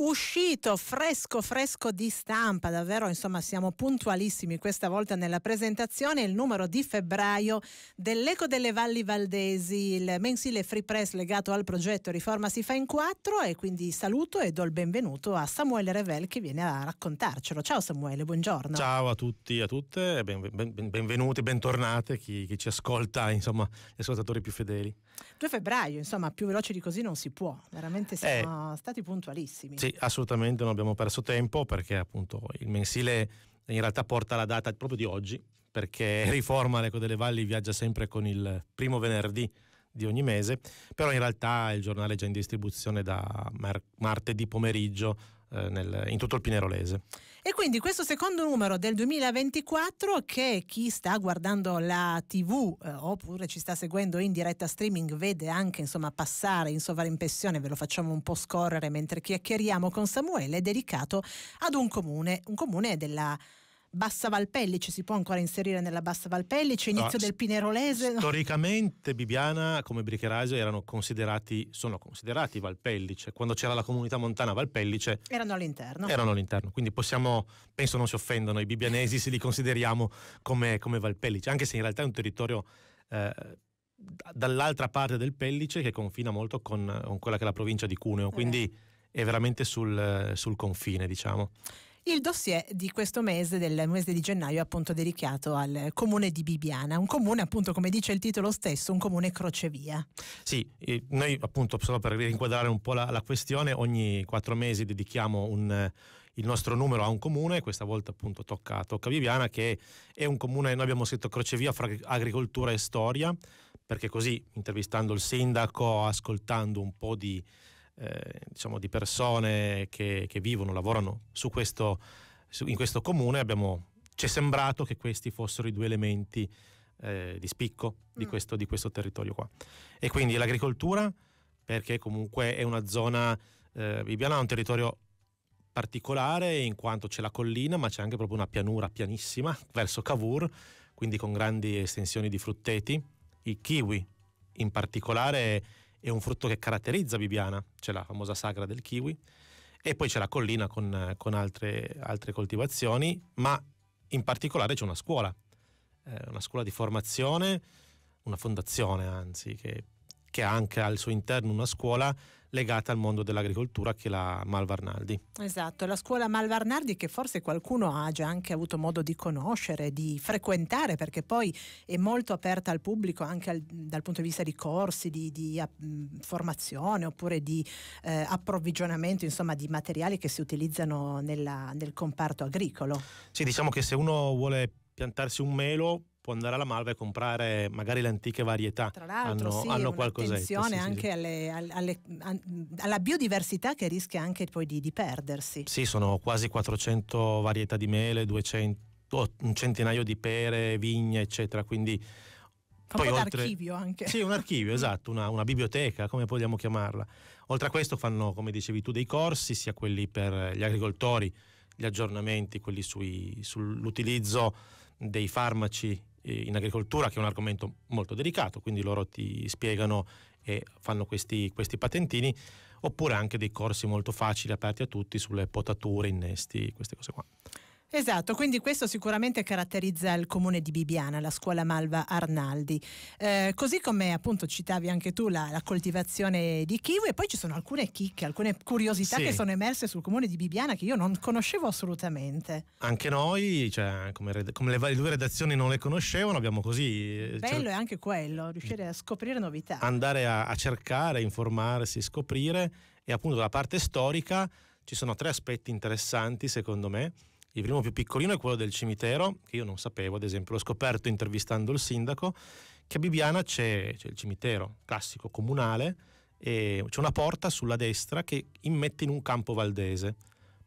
uscito fresco fresco di stampa, davvero insomma siamo puntualissimi questa volta nella presentazione, il numero di febbraio dell'Eco delle Valli Valdesi, il mensile Free Press legato al progetto Riforma si fa in quattro e quindi saluto e do il benvenuto a Samuele Revel che viene a raccontarcelo. Ciao Samuele, buongiorno. Ciao a tutti e a tutte, ben, ben, benvenuti, bentornate chi, chi ci ascolta, insomma gli ascoltatori più fedeli. 2 febbraio, insomma più veloce di così non si può, veramente siamo eh, stati puntualissimi. Sì, assolutamente non abbiamo perso tempo perché appunto il mensile in realtà porta la data proprio di oggi perché Riforma Leco delle Valli viaggia sempre con il primo venerdì di ogni mese, però in realtà il giornale è già in distribuzione da mar- martedì pomeriggio eh, nel, in tutto il Pinerolese. E quindi questo secondo numero del 2024 che chi sta guardando la tv eh, oppure ci sta seguendo in diretta streaming vede anche insomma passare in sovraimpressione, ve lo facciamo un po' scorrere mentre chiacchieriamo con Samuele, è dedicato ad un comune, un comune della Bassa Valpellice, si può ancora inserire nella Bassa Valpellice, inizio no, del Pinerolese? Storicamente Bibiana come Bricherasio erano considerati, sono considerati Valpellice, quando c'era la comunità montana Valpellice erano all'interno. Erano all'interno, quindi possiamo, penso non si offendano i bibianesi se li consideriamo come, come Valpellice, anche se in realtà è un territorio... Eh, dall'altra parte del Pellice che confina molto con, con quella che è la provincia di Cuneo, quindi eh. è veramente sul, sul confine, diciamo il dossier di questo mese, del mese di gennaio, appunto dedicato al comune di Bibiana, un comune appunto come dice il titolo stesso, un comune crocevia. Sì, eh, noi appunto solo per inquadrare un po' la, la questione, ogni quattro mesi dedichiamo un, eh, il nostro numero a un comune, questa volta appunto tocca, tocca Bibiana, che è un comune, noi abbiamo scritto crocevia fra agricoltura e storia, perché così intervistando il sindaco, ascoltando un po' di eh, diciamo di persone che, che vivono, lavorano su questo, su, in questo comune, abbiamo, ci è sembrato che questi fossero i due elementi eh, di spicco di, mm. questo, di, questo, territorio qua. E quindi l'agricoltura, perché comunque è una zona, eh, Bibbiana è un territorio particolare in quanto c'è la collina, ma c'è anche proprio una pianura pianissima verso Cavour, quindi con grandi estensioni di frutteti. i kiwi in particolare è un frutto che caratterizza Bibiana, c'è la famosa sagra del kiwi, e poi c'è la collina con, con altre, altre, coltivazioni, ma in particolare c'è una scuola, eh, una scuola di formazione, una fondazione anzi, che che ha anche al suo interno una scuola legata al mondo dell'agricoltura che è la Malvarnardi. Esatto, la scuola Malvarnardi che forse qualcuno ha già anche avuto modo di conoscere, di frequentare, perché poi è molto aperta al pubblico anche al, dal punto di vista di corsi, di, di uh, formazione oppure di uh, approvvigionamento insomma, di materiali che si utilizzano nella, nel comparto agricolo. Sì, diciamo che se uno vuole piantarsi un melo può andare alla Malva e comprare magari le antiche varietà. Tra l'altro, hanno, sì, hanno qualcosa. Attenzione sì, sì, anche alle, alle, alla biodiversità che rischia anche poi di, di, perdersi. Sì, sono quasi 400 varietà di mele, 200, un centinaio di pere, vigne, eccetera. Quindi un oltre... archivio anche. Sì, un archivio, mm. esatto, una, una, biblioteca, come vogliamo chiamarla. Oltre a questo fanno, come dicevi tu, dei corsi, sia quelli per gli agricoltori, gli aggiornamenti, quelli sui, sull'utilizzo dei farmaci eh, in agricoltura, che è un argomento molto delicato, quindi loro ti spiegano e fanno questi, questi patentini, oppure anche dei corsi molto facili aperti a tutti sulle potature, innesti, queste cose qua. Esatto, quindi questo sicuramente caratterizza il comune di Bibiana, la scuola Malva Arnaldi. Eh, così come appunto citavi anche tu la, la, coltivazione di kiwi e poi ci sono alcune chicche, alcune curiosità sì. che sono emerse sul comune di Bibiana che io non conoscevo assolutamente. Anche noi, cioè, come, red- come le, due redazioni non le conoscevano, abbiamo così... Eh, cioè, Bello cer- è anche quello, riuscire a scoprire novità. Andare a, a cercare, informarsi, scoprire e appunto la parte storica ci sono tre aspetti interessanti secondo me il primo più piccolino è quello del cimitero, che io non sapevo, ad esempio, l'ho scoperto intervistando il sindaco, che a Bibiana c'è, c'è il cimitero classico comunale e c'è una porta sulla destra che immette in un campo valdese,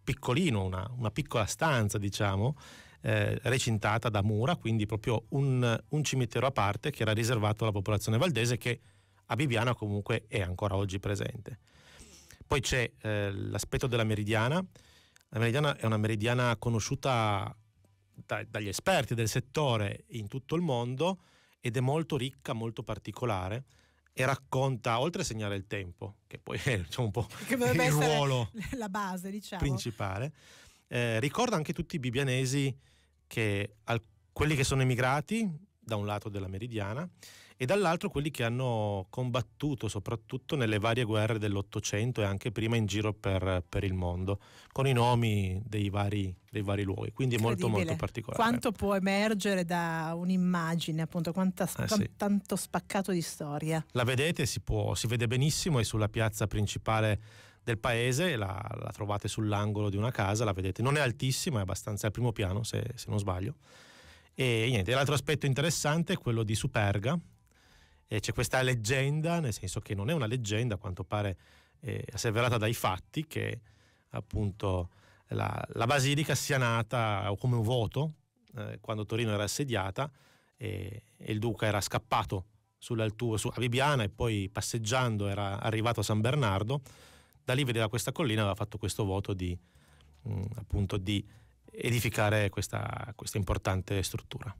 piccolino, una, una piccola stanza, diciamo, eh, recintata da mura, quindi proprio un, un cimitero a parte che era riservato alla popolazione valdese che a Bibiana comunque è ancora oggi presente. Poi c'è eh, l'aspetto della meridiana, la meridiana è una meridiana conosciuta da, dagli esperti del settore in tutto il mondo ed è molto ricca, molto particolare e racconta, oltre a segnare il tempo, che poi è diciamo, un po' il ruolo la base, diciamo. principale, eh, ricorda anche tutti i bibianesi che al, quelli che sono emigrati da un lato della meridiana e dall'altro quelli che hanno combattuto soprattutto nelle varie guerre dell'Ottocento e anche prima in giro per, per il mondo, con i nomi dei vari, dei vari luoghi, quindi è molto molto particolare. Quanto può emergere da un'immagine, appunto, quanta, eh, sì. tanto spaccato di storia. La vedete, si, può, si vede benissimo, è sulla piazza principale del paese, la, la, trovate sull'angolo di una casa, la vedete, non è altissima, è abbastanza al primo piano se, se non sbaglio. E niente, l'altro aspetto interessante è quello di Superga, eh, c'è questa leggenda, nel senso che non è una leggenda, a quanto pare eh, asseverata dai fatti, che appunto la, la basilica sia nata come un voto eh, quando Torino era assediata e, e il duca era scappato sull'altura, su, a Bibiana e poi passeggiando era arrivato a San Bernardo, da lì vedeva questa collina e aveva fatto questo voto di, mh, mm, appunto, di edificare questa, questa importante struttura.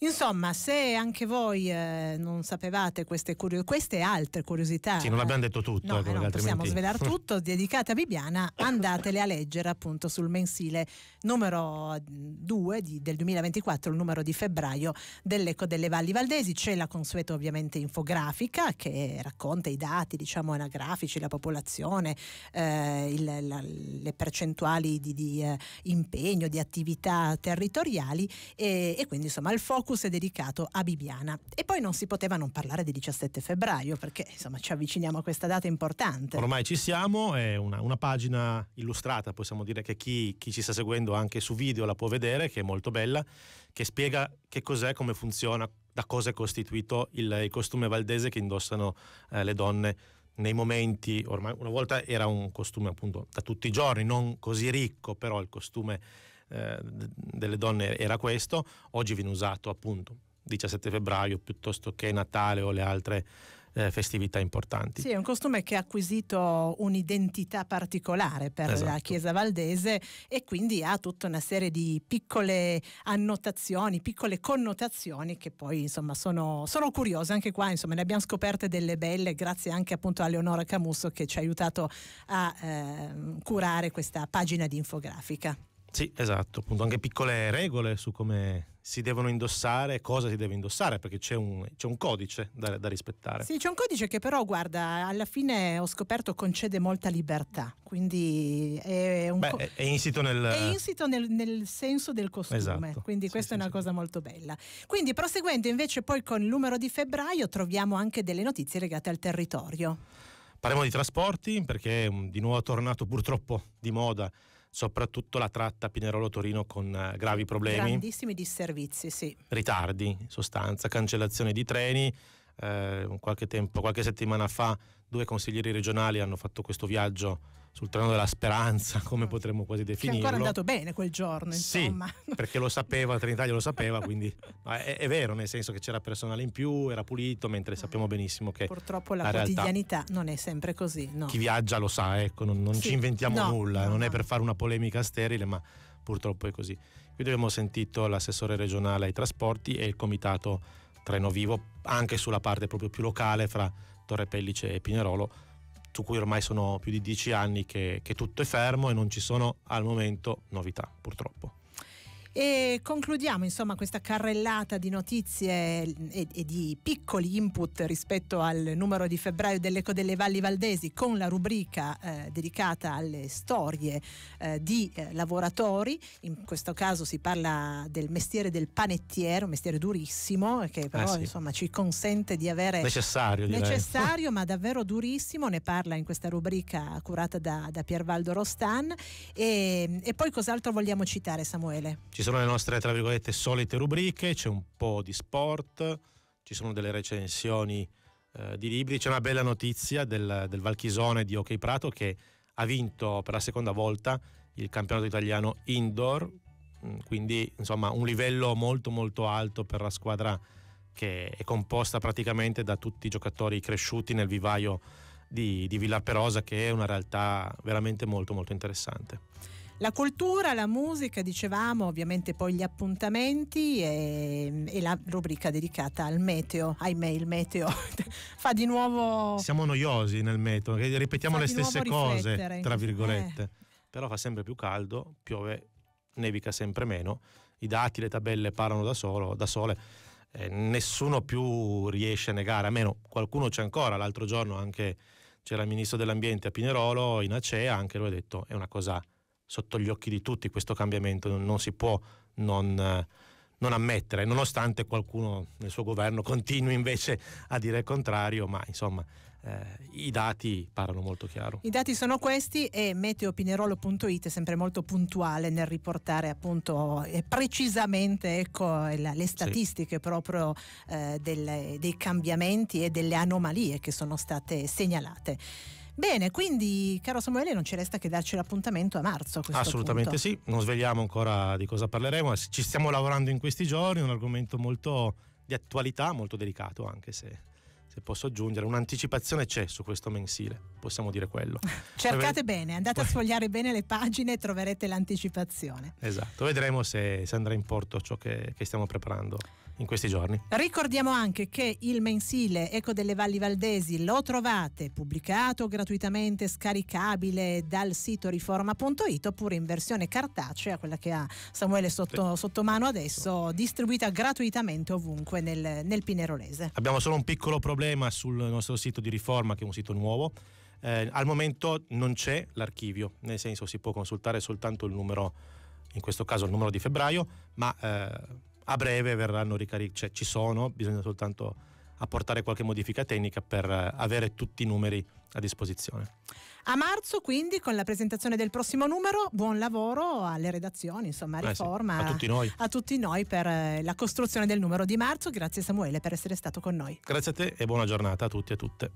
Insomma, se anche voi eh, non sapevate queste, curio- queste, altre curiosità, sì, non abbiamo eh, detto tutto, no, eh, no, possiamo svelare tutto, dedicate a Bibiana, andatele a leggere appunto sul mensile numero 2 di, del 2024, il numero di febbraio dell'Eco delle Valli Valdesi. C'è la consueta ovviamente infografica che racconta i dati, diciamo, anagrafici, la popolazione, eh, il, la, le percentuali di, di eh, impegno, di attività territoriali e, e quindi insomma il focus Focus è dedicato a Bibiana. E poi non si poteva non parlare di 17 febbraio, perché insomma ci avviciniamo a questa data importante. Ormai ci siamo, è una, una pagina illustrata, possiamo dire che chi, chi ci sta seguendo anche su video la può vedere, che è molto bella, che spiega che cos'è, come funziona, da cosa è costituito il, il costume valdese che indossano eh, le donne nei momenti, ormai una volta era un costume appunto da tutti i giorni, non così ricco, però il costume eh, delle donne era questo, oggi viene usato appunto 17 febbraio piuttosto che Natale o le altre eh, festività importanti. Sì, è un costume che ha acquisito un'identità particolare per esatto. la Chiesa Valdese e quindi ha tutta una serie di piccole annotazioni, piccole connotazioni che poi insomma sono, sono curiose anche qua, insomma ne abbiamo scoperte delle belle grazie anche appunto a Leonora Camusso che ci ha aiutato a eh, curare questa pagina di infografica. Sì, esatto, appunto anche piccole regole su come si devono indossare, cosa si deve indossare, perché c'è un, c'è un codice da, da, rispettare. Sì, c'è un codice che però, guarda, alla fine ho scoperto concede molta libertà, quindi è, Beh, co- è insito, nel... È insito nel, nel... senso del costume, esatto. quindi questa sì, è una sì, cosa molto bella. Quindi proseguendo invece poi con il numero di febbraio troviamo anche delle notizie legate al territorio. Parliamo di trasporti perché è di nuovo tornato purtroppo di moda soprattutto la tratta Pinerolo-Torino con eh, gravi problemi. Grandissimi disservizi, sì. Ritardi, in sostanza, cancellazione di treni. Eh, qualche, tempo, qualche settimana fa, due consiglieri regionali hanno fatto questo viaggio sul treno della speranza, come mm. potremmo quasi definirlo. Che ancora è andato bene quel giorno, insomma. Sì, perché lo sapeva, Trinitalia lo sapeva, quindi è, è, vero, nel senso che c'era personale in più, era pulito, mentre ah. sappiamo benissimo che purtroppo la, la quotidianità realtà, non è sempre così, no. Chi viaggia lo sa, ecco, non, non sì, ci inventiamo no, nulla, no, non è per fare una polemica sterile, ma purtroppo è così. Qui abbiamo sentito l'assessore regionale ai trasporti e il comitato Treno Vivo anche sulla parte proprio più locale fra Torre Pellice e Pinerolo su cui ormai sono più di dieci anni che, che tutto è fermo e non ci sono al momento novità, purtroppo. E concludiamo insomma questa carrellata di notizie e, e di piccoli input rispetto al numero di febbraio dell'Eco delle Valli Valdesi con la rubrica eh, dedicata alle storie eh, di eh, lavoratori. In questo caso si parla del mestiere del panettiere, un mestiere durissimo che però ah, sì. insomma ci consente di avere necessario, necessario ma davvero durissimo. Ne parla in questa rubrica curata da, da Piervaldo Rostan. E, e poi cos'altro vogliamo citare, Samuele? Ci sono le nostre, tra virgolette, solite rubriche, c'è un po' di sport, ci sono delle recensioni eh, di libri, c'è una bella notizia del, del Valchisone di Hockey Prato che ha vinto per la seconda volta il campionato italiano indoor, mm, quindi insomma un livello molto molto alto per la squadra che è composta praticamente da tutti i giocatori cresciuti nel vivaio di, di Villa Perosa che è una realtà veramente molto molto interessante. La cultura, la musica, dicevamo, ovviamente poi gli appuntamenti e, e la rubrica dedicata al meteo. Ahimè, il meteo fa di nuovo... Siamo noiosi nel meteo, ripetiamo le stesse cose, tra virgolette. Eh. Però fa sempre più caldo, piove, nevica sempre meno, i dati, le tabelle parlano da, solo, da sole. Eh, nessuno più riesce a negare, a meno qualcuno c'è ancora. L'altro giorno anche c'era il ministro dell'ambiente a Pinerolo, in ACEA, anche lui ha detto è una cosa sotto gli occhi di tutti questo cambiamento, non, si può non eh, non ammettere, nonostante qualcuno nel suo governo continui invece a dire il contrario, ma insomma eh, i dati parlano molto chiaro. I dati sono questi e meteopinerolo.it è sempre molto puntuale nel riportare appunto eh, precisamente ecco, la, le statistiche sì. proprio eh, del, dei cambiamenti e delle anomalie che sono state segnalate. Bene, quindi caro Samuele non ci resta che darci l'appuntamento a marzo. A Assolutamente punto. sì, non svegliamo ancora di cosa parleremo, eh, ci stiamo lavorando in questi giorni, è un argomento molto di attualità, molto delicato anche se se posso aggiungere, un'anticipazione c'è su questo mensile, possiamo dire quello. Cercate Preve... bene, andate a sfogliare bene le pagine e troverete l'anticipazione. Esatto, vedremo se, se andrà in porto ciò che, che stiamo preparando in questi giorni. Ricordiamo anche che il mensile Eco delle Valli Valdesi lo trovate pubblicato gratuitamente, scaricabile dal sito riforma.it oppure in versione cartacea, quella che ha Samuele sotto, sotto mano adesso, distribuita gratuitamente ovunque nel, nel Pinerolese. Abbiamo solo un piccolo problema sul nostro sito di riforma, che è un sito nuovo. Eh, al momento non c'è l'archivio, nel senso si può consultare soltanto il numero, in questo caso il numero di febbraio, ma eh, a breve verranno ricaricati, cioè ci sono, bisogna soltanto apportare qualche modifica tecnica per eh, avere tutti i numeri a disposizione. A marzo quindi con la presentazione del prossimo numero, buon lavoro alle redazioni, insomma a Riforma, eh sì, a, tutti noi. a tutti noi per eh, la costruzione del numero di marzo, grazie Samuele per essere stato con noi. Grazie a te e buona giornata a tutti e a tutte.